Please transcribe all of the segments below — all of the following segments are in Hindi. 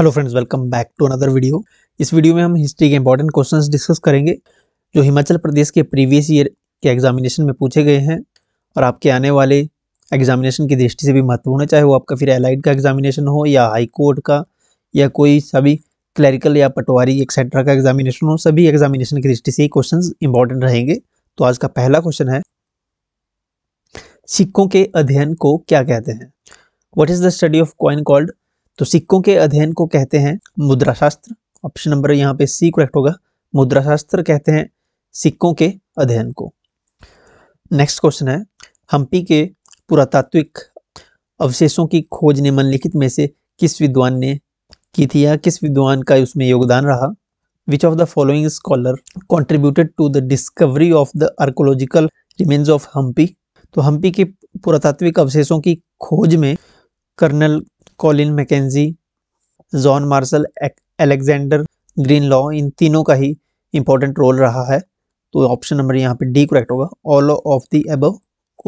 hello friends welcome back to another video इस वीडियो में हम हिस्ट्री के इंपॉर्टेंट क्वेश्चंस डिस्कस करेंगे जो हिमाचल प्रदेश के प्रीवियस ईयर के एग्जामिनेशन में पूछे गए हैं और आपके आने वाले एग्जामिनेशन की दृष्टि से भी महत्वपूर्ण है चाहे वो आपका फिर एलाइड का एग्जामिनेशन हो या हाई कोर्ट का या कोई सभी क्लरिकल या पटवारी एक्सेट्रा का एग्जामिनेशन हो सभी एग्जामिनेशन की दृष्टि से ही क्वेश्चन इंपॉर्टेंट रहेंगे तो आज का पहला क्वेश्चन है सिक्कों के अध्ययन को क्या कहते हैं what is the study of coin called तो सिक्कों के अध्ययन को कहते हैं मुद्राशास्त्र ऑप्शन नंबर यहाँ पे सी करेक्ट होगा मुद्राशास्त्र कहते हैं सिक्कों के अध्ययन को नेक्स्ट क्वेश्चन है हम्पी के पुरातात्विक अवशेषों की खोज निम्नलिखित में से किस विद्वान ने की थी या किस विद्वान का उसमें योगदान रहा which of the following scholar contributed to the discovery of the archaeological remains of Hampi तो हम्पी के पुरातात्विक अवशेषों की खोज में colonel Colin Mackenzie John Marshall Alexander Greenlaw इन तीनों का ही इंपॉर्टेंट रोल रहा है तो ऑप्शन नंबर यहाँ पे डी करेक्ट होगा ऑल ऑफ द एब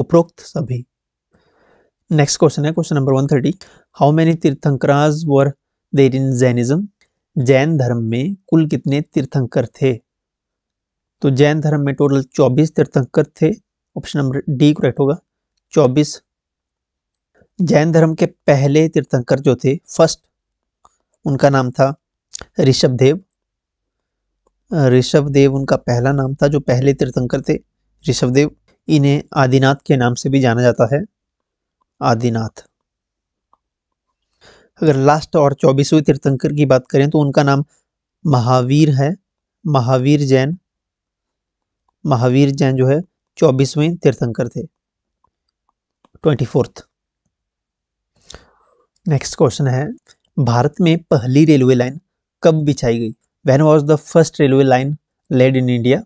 उपरोक्त सभी नेक्स्ट क्वेश्चन है question number one thirty how many tirthankaras were there in Jainism जैन धर्म में कुल कितने तीर्थंकर थे तो जैन धर्म में टोटल चौबीस तीर्थंकर थे ऑप्शन नंबर डी करेक्ट होगा चौबीस जैन धर्म के पहले तीर्थंकर जो थे फर्स्ट उनका नाम था ऋषभ देव ऋषभ देव उनका पहला नाम था जो पहले तीर्थंकर थे ऋषभ देव इन्हें आदिनाथ के नाम से भी जाना जाता है आदिनाथ अगर लास्ट और चौबीसवें तीर्थंकर की बात करें तो उनका नाम महावीर है महावीर जैन महावीर जैन जो है चौबीसवें तीर्थंकर थे ट्वेंटी फोर्थ नेक्स्ट क्वेश्चन है भारत में पहली रेलवे लाइन कब बिछाई गई when was the first railway line laid in India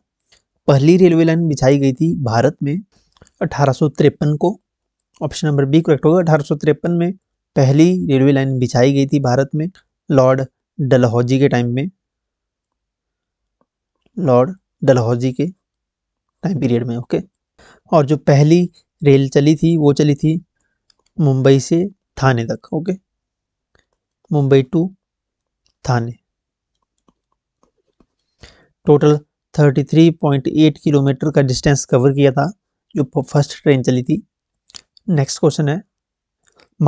पहली रेलवे लाइन बिछाई गई थी भारत में अठारह को ऑप्शन नंबर बी करेक्ट होगा अठारह में पहली रेलवे लाइन बिछाई गई थी भारत में लॉर्ड डलहौजी के टाइम में लॉर्ड डलहौजी के टाइम पीरियड में ओके और जो पहली रेल चली थी वो चली थी मुंबई से थाने तक okay Mumbai to Thane total 33.8 kilometre का डिस्टेंस कवर किया था जो फर्स्ट ट्रेन चली थी नेक्स्ट क्वेश्चन है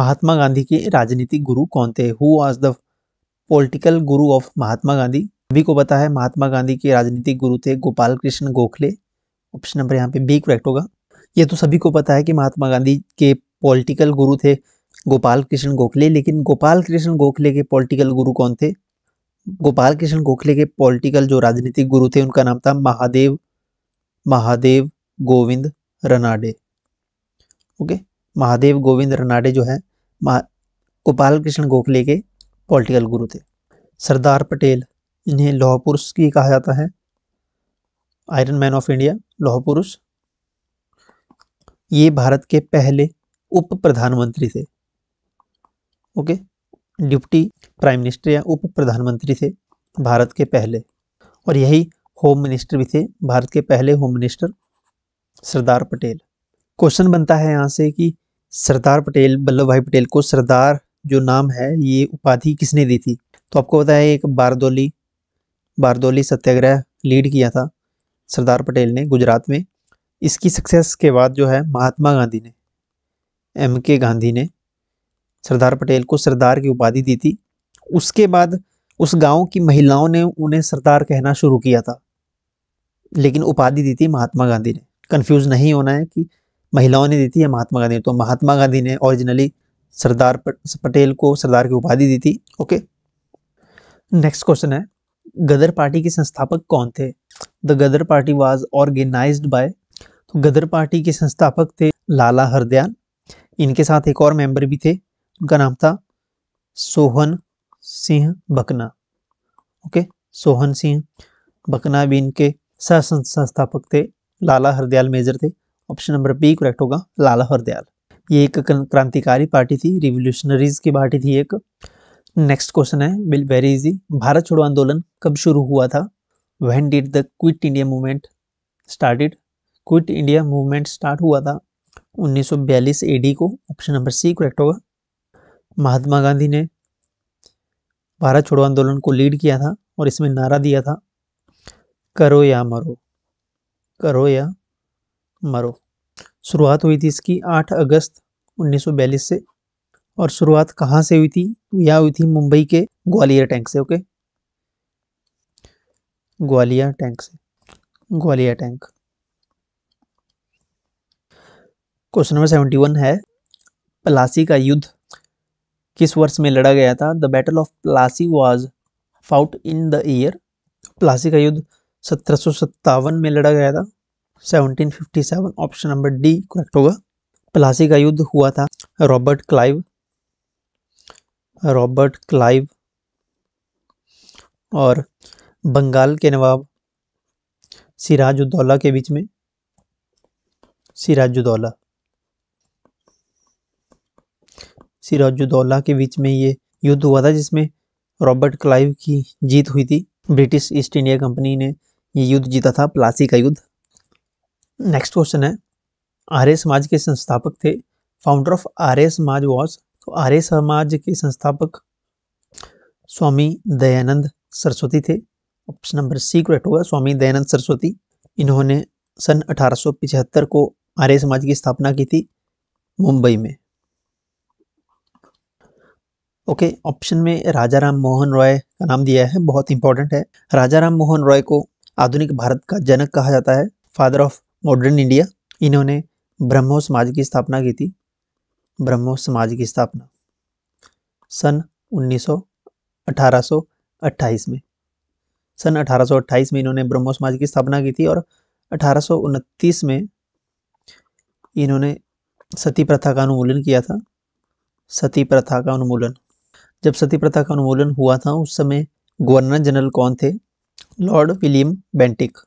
महात्मा गांधी के राजनीतिक गुरु कौन थे हु आज the political guru of Mahatma Gandhi सभी को पता है महात्मा गांधी के राजनीतिक गुरु थे गोपाल कृष्ण गोखले ऑप्शन नंबर यहाँ पे बी करेक्ट होगा ये तो सभी को पता है कि महात्मा गांधी के पॉलिटिकल गुरु थे गोपाल कृष्ण गोखले लेकिन गोपाल कृष्ण गोखले के पॉलिटिकल गुरु कौन थे गोपाल कृष्ण गोखले के पॉलिटिकल जो राजनीतिक गुरु थे उनका नाम था महादेव महादेव गोविंद रनाडे ओके महादेव गोविंद रनाडे जो है गोपाल कृष्ण गोखले के पॉलिटिकल गुरु थे सरदार पटेल इन्हें लौह पुरुष की कहा जाता है आयरन मैन ऑफ इंडिया लौह पुरुष ये भारत के पहले उप प्रधानमंत्री थे ओके डिप्टी प्राइम मिनिस्टर या उप प्रधानमंत्री थे भारत के पहले और यही होम मिनिस्टर भी थे भारत के पहले home minister Sardar Patel question बनता है यहाँ से कि सरदार पटेल वल्लभ भाई पटेल को सरदार जो नाम है ये उपाधि किसने दी थी तो आपको पता है एक बारदोली बारदोली सत्याग्रह लीड किया था सरदार पटेल ने गुजरात में इसकी सक्सेस के बाद जो है महात्मा गांधी ने एम के गांधी ने सरदार पटेल को सरदार की उपाधि दी थी उसके बाद उस गांव की महिलाओं ने उन्हें सरदार कहना शुरू किया था लेकिन उपाधि दी थी महात्मा गांधी ने कन्फ्यूज नहीं होना है कि महिलाओं ने दी थी या महात्मा गांधी ने तो महात्मा गांधी ने ऑरिजिनली सरदार पटेल को सरदार की उपाधि दी थी ओके नेक्स्ट क्वेश्चन है गदर पार्टी के संस्थापक कौन थे the Ghadar party was organize by तो गदर पार्टी के संस्थापक थे लाला हरदयाल इनके साथ एक और मेंबर भी थे उनका नाम था सोहन सिंह बकना ओके सोहन सिंह बकना भी इनके सह संस्थापक थे लाला हरदयाल मेजर थे ऑप्शन नंबर बी करेक्ट होगा लाला हरदयाल ये एक क्रांतिकारी पार्टी थी रिवोल्यूशनरीज की पार्टी थी एक नेक्स्ट क्वेश्चन है वेरी इजी भारत छोड़ो आंदोलन कब शुरू हुआ था when did the quit India movement started quit India movement start हुआ था 1942 एडी को ऑप्शन नंबर सी करेक्ट होगा महात्मा गांधी ने भारत छोड़ो आंदोलन को लीड किया था और इसमें नारा दिया था करो या मरो करो या मरो शुरुआत हुई थी इसकी 8 अगस्त उन्नीस से और शुरुआत कहाँ से हुई थी यह हुई थी मुंबई के ग्वालियर टैंक से ओके ग्वालियर टैंक से Gwalior tank question number seventy one है प्लासी का युद्ध किस वर्ष में लड़ा गया था the battle of Plassey was fought in the year Plassey का युद्ध सत्रह में लड़ा गया था 1757 ऑप्शन नंबर डी करेक्ट होगा प्लासी का युद्ध हुआ था रॉबर्ट क्लाइव रॉबर्ट क्लाइव और बंगाल के नवाब सिराजुद्दौला के बीच में सिराजुद्दौला सिराजुद्दौला के बीच में ये युद्ध हुआ था जिसमें रॉबर्ट क्लाइव की जीत हुई थी ब्रिटिश ईस्ट इंडिया कंपनी ने ये युद्ध जीता था प्लासी का युद्ध नेक्स्ट क्वेश्चन है आर्य समाज के संस्थापक थे फाउंडर ऑफ आर्य समाज वॉज तो आर्य समाज के संस्थापक स्वामी दयानंद सरस्वती थे ऑप्शन नंबर सी करेक्ट होगा स्वामी दयानंद सरस्वती इन्होंने सन अठारह को आर्य समाज की स्थापना की थी मुंबई में ओके ऑप्शन में राजा राम मोहन रॉय का नाम दिया है बहुत इंपॉर्टेंट है राजा राम मोहन रॉय को आधुनिक भारत का जनक कहा जाता है फादर ऑफ मॉडर्न इंडिया इन्होंने ब्रह्मो समाज की स्थापना की थी ब्रह्मो समाज की स्थापना सन 1900 में सन 1828 में इन्होंने ब्रह्मो समाज की स्थापना की थी और अठारह में इन्होंने सती प्रथा का अनुमूलन किया था सती प्रथा का अनुमूलन जब सती प्रथा का उन्मूलन हुआ था उस समय गवर्नर जनरल कौन थे Lord William Bentinck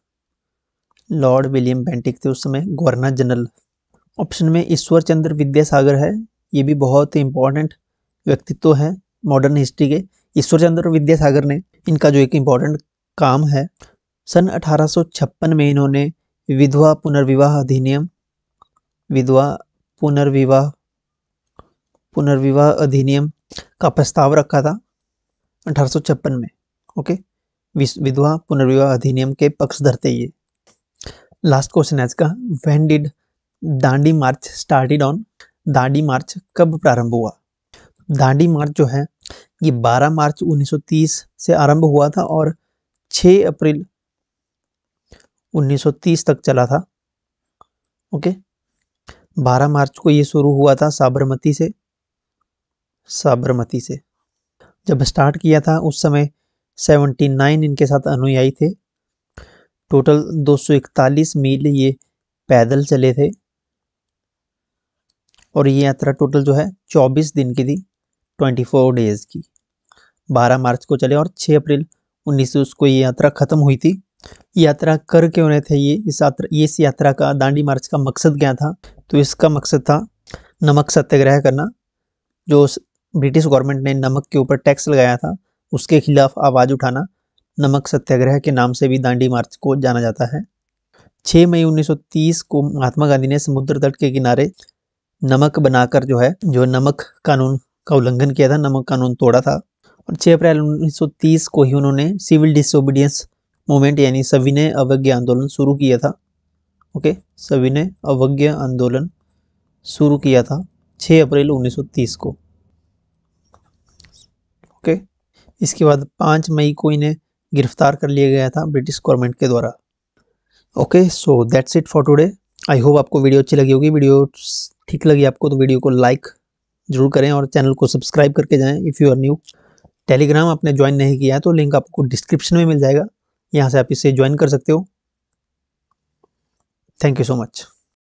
Lord William Bentinck थे उस समय गवर्नर जनरल ऑप्शन में ईश्वर चंद्र विद्यासागर है ये भी बहुत इंपॉर्टेंट व्यक्तित्व है मॉडर्न हिस्ट्री के ईश्वर चंद्र विद्यासागर ने इनका जो एक इम्पॉर्टेंट काम है सन 1856 में इन्होंने विधवा पुनर्विवाह अधिनियम विधवा पुनर्विवाह पुनर्विवाह अधिनियम का प्रस्ताव रखा था अठारह में ओके विधवा पुनर्विवाह अधिनियम के पक्ष धरते ये लास्ट क्वेश्चन है इसका when did Dandi march started on Dandi march कब प्रारंभ हुआ दांडी मार्च जो है ये 12 मार्च 1930 से आरंभ हुआ था और 6 अप्रैल 1930 तक चला था ओके 12 मार्च को ये शुरू हुआ था साबरमती से साबरमती से जब स्टार्ट किया था उस समय 79 इनके साथ अनुयायी थे टोटल 241 मील ये पैदल चले थे और ये यात्रा टोटल जो है 24 दिन की थी 24 डेज की 12 मार्च को चले और 6 अप्रैल उन्नीस सौ को ये यात्रा ख़त्म हुई थी यात्रा कर क्यों रहे थे ये इस यात्रा ये इस यात्रा का दांडी मार्च का मकसद क्या था तो इसका मकसद था नमक सत्याग्रह करना जो ब्रिटिश गवर्नमेंट ने नमक के ऊपर टैक्स लगाया था उसके खिलाफ आवाज़ उठाना नमक सत्याग्रह के नाम से भी दांडी मार्च को जाना जाता है 6 मई 1930 को महात्मा गांधी ने समुद्र तट के किनारे नमक बनाकर जो है जो नमक कानून का उल्लंघन किया था नमक कानून तोड़ा था और 6 अप्रैल 1930 को ही उन्होंने सिविल डिसोबीडियंस मूवमेंट यानी सविनय अवज्ञा आंदोलन शुरू किया था ओके सविनय अवज्ञा आंदोलन शुरू किया था 6 अप्रैल 1930 को इसके बाद पाँच मई को इन्हें गिरफ्तार कर लिया गया था ब्रिटिश गवर्नमेंट के द्वारा okay so that's it for today I hope आपको वीडियो अच्छी लगी होगी वीडियो ठीक लगी आपको तो वीडियो को लाइक ज़रूर करें और चैनल को सब्सक्राइब करके जाएं if you are new Telegram आपने ज्वाइन नहीं किया है तो लिंक आपको डिस्क्रिप्शन में मिल जाएगा यहाँ से आप इसे ज्वाइन कर सकते हो थैंक यू सो मच